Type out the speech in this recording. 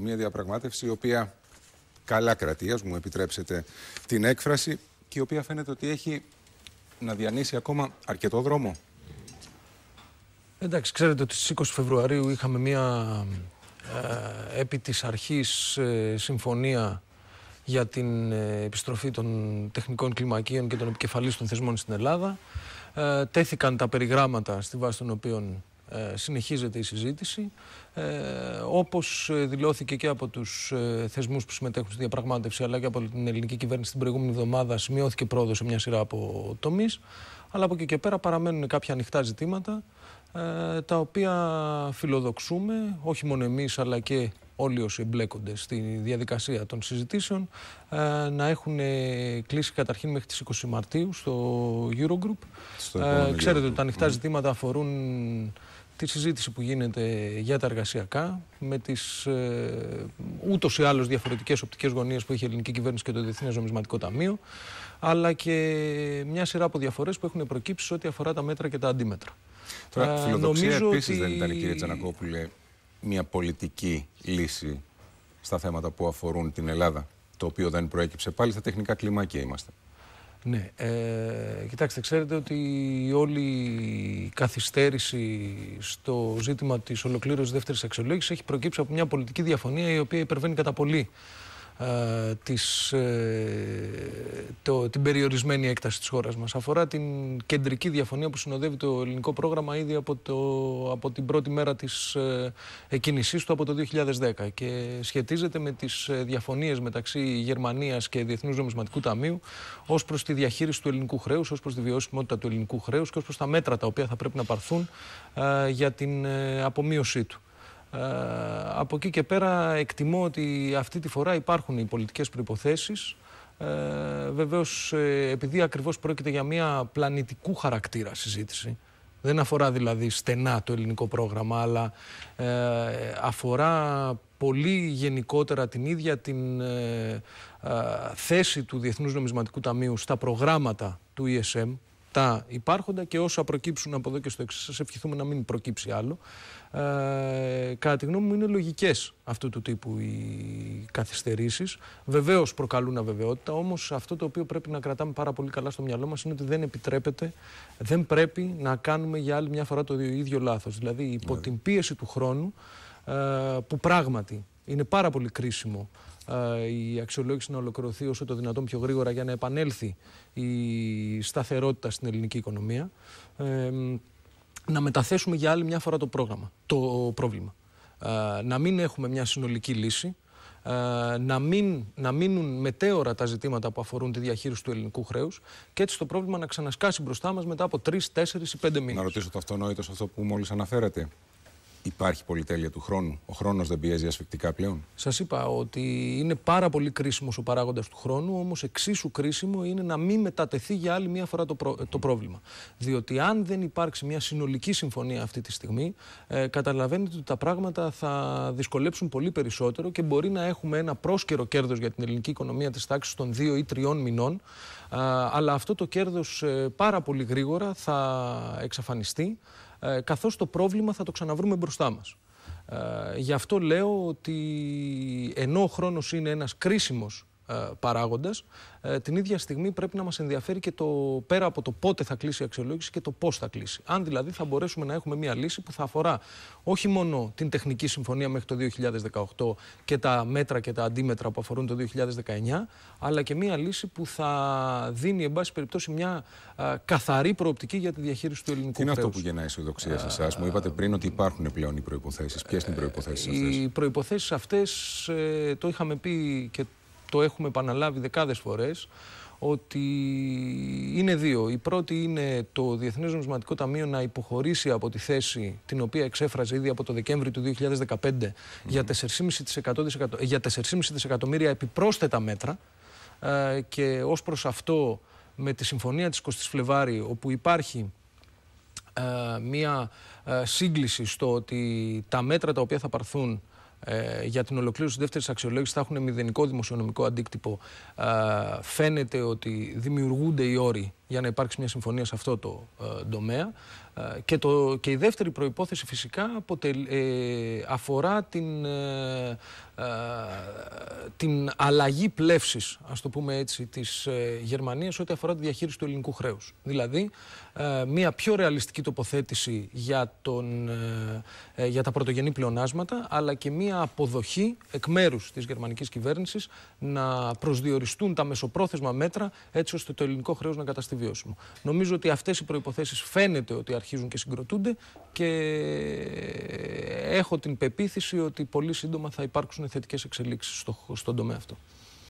Μια διαπραγμάτευση η οποία καλά κρατείας μου επιτρέψετε την έκφραση, και η οποία φαίνεται ότι έχει να διανύσει ακόμα αρκετό δρόμο. Εντάξει, ξέρετε ότι στις 20 Φεβρουαρίου είχαμε μια ε, επί της αρχής ε, συμφωνία για την ε, επιστροφή των τεχνικών κλιμακίων και των επικεφαλής των θεσμών στην Ελλάδα. Ε, τέθηκαν τα περιγράμματα στη βάση των οποίων ε, συνεχίζεται η συζήτηση. Ε, Όπως ε, δηλώθηκε και από τους ε, θεσμούς που συμμετέχουν στη διαπραγμάτευση αλλά και από την ελληνική κυβέρνηση την προηγούμενη εβδομάδα, σημειώθηκε πρόοδος σε μια σειρά από τομείς. Αλλά από εκεί και πέρα παραμένουν κάποια ανοιχτά ζητήματα τα οποία φιλοδοξούμε, όχι μόνο εμείς αλλά και όλοι όσοι εμπλέκονται στη διαδικασία των συζητήσεων, να έχουν κλείσει καταρχήν μέχρι τις 20 Μαρτίου στο Eurogroup. Στο ξέρετε ότι τα ανοιχτά ζητήματα αφορούν τη συζήτηση που γίνεται για τα εργασιακά, με τις ε, ούτως ή άλλως διαφορετικές οπτικές γωνίες που είχε η ελληνική έχει η ελληνικη κυβερνηση και το Διεθνές Νομισματικό Ταμείο, αλλά και μια σειρά από διαφορές που έχουν προκύψει ό,τι αφορά τα μέτρα και τα αντίμετρα. Τώρα, ε, φιλοδοξία επίση επίσης δεν ήταν, κύριε Τζανακόπουλε, μια πολιτική λύση στα θέματα που αφορούν την Ελλάδα, το οποίο δεν προέκυψε πάλι στα τεχνικά κλιμάκια είμαστε. Ναι, ε, κοιτάξτε, ξέρετε ότι η όλη καθυστέρηση στο ζήτημα της ολοκλήρωσης δεύτερης αξιολόγησης έχει προκύψει από μια πολιτική διαφωνία η οποία υπερβαίνει κατά πολύ ε, της, ε, το, την περιορισμένη έκταση της χώρας μας. Αφορά την κεντρική διαφωνία που συνοδεύει το ελληνικό πρόγραμμα ήδη από, το, από την πρώτη μέρα της ε, εκκίνησής του από το 2010 και σχετίζεται με τις διαφωνίες μεταξύ Γερμανίας και Διεθνούς Νομισματικού Ταμείου ως προς τη διαχείριση του ελληνικού χρέους, ως προς τη βιώσιμότητα του ελληνικού χρέους και ως προς τα μέτρα τα οποία θα πρέπει να παρθούν για την απομείωσή του. Ε, από εκεί και πέρα εκτιμώ ότι αυτή τη φορά υπάρχουν οι πολιτικές προϋποθέσεις. Ε, βεβαίως ε, επειδή ακριβώς πρόκειται για μια πλανητικού χαρακτήρα συζήτηση, δεν αφορά δηλαδή στενά το ελληνικό πρόγραμμα, αλλά ε, αφορά πολύ γενικότερα την ίδια την θέση του Διεθνούς Νομισματικού Ταμείου στα προγράμματα του ESM, τα υπάρχοντα και όσα προκύψουν από εδώ και στο εξής. Σας ευχηθούμε να μην προκύψει άλλο. Ε, κατά τη γνώμη μου, είναι λογικές αυτού του τύπου οι καθυστερήσεις. Βεβαίως προκαλούν αβεβαιότητα, όμως αυτό το οποίο πρέπει να κρατάμε πάρα πολύ καλά στο μυαλό μας είναι ότι δεν επιτρέπεται, δεν πρέπει να κάνουμε για άλλη μια φορά το ίδιο λάθος. Δηλαδή, υπό ναι. την πίεση του χρόνου, ε, που πράγματι είναι πάρα πολύ κρίσιμο ε, η αξιολόγηση να ολοκληρωθεί όσο το δυνατόν πιο γρήγορα για να επανέλθει η σταθερότητα στην ελληνική οικονομία. Ε, να μεταθέσουμε για άλλη μια φορά το πρόγραμμα, το πρόβλημα. Ε, να μην έχουμε μια συνολική λύση, να, μην, να μείνουν μετέωρα τα ζητήματα που αφορούν τη διαχείριση του ελληνικού χρέους και έτσι το πρόβλημα να ξανασκάσει μπροστά μας μετά από τρεις, τέσσερις ή πέντε μήνε. Να ρωτήσω το αυτονόητο σε αυτό που μόλις αναφέρατε. Υπάρχει πολυτέλεια του χρόνου. Ο χρόνος δεν πιέζει ασφυκτικά πλέον. Σας είπα ότι είναι πάρα πολύ κρίσιμος ο παράγοντας του χρόνου, όμως εξίσου κρίσιμο είναι να μην μετατεθεί για άλλη μία φορά το, το πρόβλημα. Διότι αν δεν υπάρξει μια συνολική συμφωνία αυτή τη στιγμή, ε, καταλαβαίνετε ότι τα πράγματα θα δυσκολέψουν πολύ περισσότερο και μπορεί να έχουμε ένα πρόσκαιρο κέρδος για την ελληνική οικονομία της τάξης των δύο ή τριών μηνών. αλλά αυτό το κέρδος ε, πάρα πολύ γρήγορα θα εξαφανιστεί. Ε, καθώς το πρόβλημα θα το ξαναβρούμε μπροστά μας. Ε, γι' αυτό λέω ότι ενώ ο χρόνος είναι ένας κρίσιμος ε, παράγοντα. Ε, την ίδια στιγμή πρέπει να μας ενδιαφέρει και το πέρα από το πότε θα κλείσει η αξιολόγηση και το πώς θα κλείσει. Αν δηλαδή θα μπορέσουμε να έχουμε μια λύση που θα αφορά όχι μόνο την τεχνική συμφωνία μέχρι το 2018 και τα μέτρα και τα αντίμετρα που αφορούν το 2019, αλλά και μια λύση που θα δίνει, εν πάση περιπτώσει, μια ε, καθαρή προοπτική για τη διαχείριση του ελληνικού κράτου. Τι είναι αυτό που γεννάει αισιοδοξία σε εσάς. Μου είπατε πριν ότι υπάρχουν πλέον οι προποθέσει. Ποιες είναι οι προποθέσει αυτές. Οι προποθέσει αυτέ το είχαμε πει και το έχουμε επαναλάβει δεκάδες φορές, ότι είναι δύο. Η πρώτη είναι το Διεθνές Νομισματικό Ταμείο να υποχωρήσει από τη θέση την οποία εξέφραζε ήδη από το Δεκέμβρη του 2015 mm. για 4,5 δισεκατομμύρια επιπρόσθετα μέτρα ε, και ως προς αυτό με τη συμφωνία της 20 Φλεβάρη όπου υπάρχει ε, μία ε, σύγκληση στο ότι τα μέτρα τα οποία θα παρθούν ε, για την ολοκλήρωση τη δεύτερης αξιολόγησης θα έχουν μηδενικό δημοσιονομικό αντίκτυπο. Ε, φαίνεται ότι δημιουργούνται οι όροι για να υπάρξει μια συμφωνία σε αυτό το ε, τομέα. Ε, και, το, και η δεύτερη προϋπόθεση φυσικά αποτελ, ε, αφορά την, ε, την αλλαγή πλεύσης, ας το πούμε έτσι, της Γερμανίας ό,τι αφορά τη διαχείριση του ελληνικού χρέους. Δηλαδή, μια πιο ρεαλιστική τοποθέτηση για, τον, για τα πρωτογενή πλεονάσματα, αλλά και μια αποδοχή εκ μέρους της γερμανικής κυβέρνησης να προσδιοριστούν τα μεσοπρόθεσμα μέτρα έτσι ώστε το ελληνικό χρέος να καταστήσει βιώσιμο. Νομίζω ότι αυτές οι προποθέσει φαίνεται ότι αρχίζουν και συγκροτούνται και έχω την πεποίθηση ότι πολύ σύντομα θα υπάρξουν θετικές εξελίξεις στο, στον τομέα αυτό.